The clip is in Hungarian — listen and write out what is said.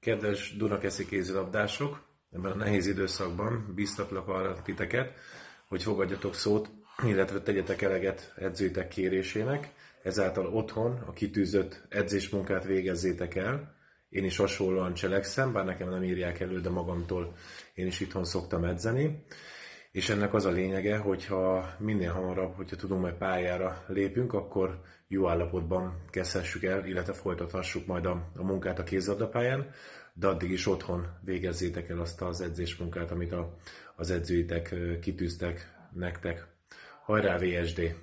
Kedves Dunakeszi kézilabdások, ebben a nehéz időszakban biztatlak arra titeket, hogy fogadjatok szót, illetve tegyetek eleget edzőitek kérésének, ezáltal otthon a kitűzött edzésmunkát végezzétek el. Én is hasonlóan cselekszem, bár nekem nem írják elő, de magamtól én is itthon szoktam edzeni. És ennek az a lényege, hogyha minél hamarabb, hogyha tudunk majd pályára lépünk, akkor jó állapotban kezdhessük el, illetve folytathassuk majd a, a munkát a kézlabdapályán, de addig is otthon végezzétek el azt az edzésmunkát, amit a, az edzőitek kitűztek nektek. Hajrá VSD!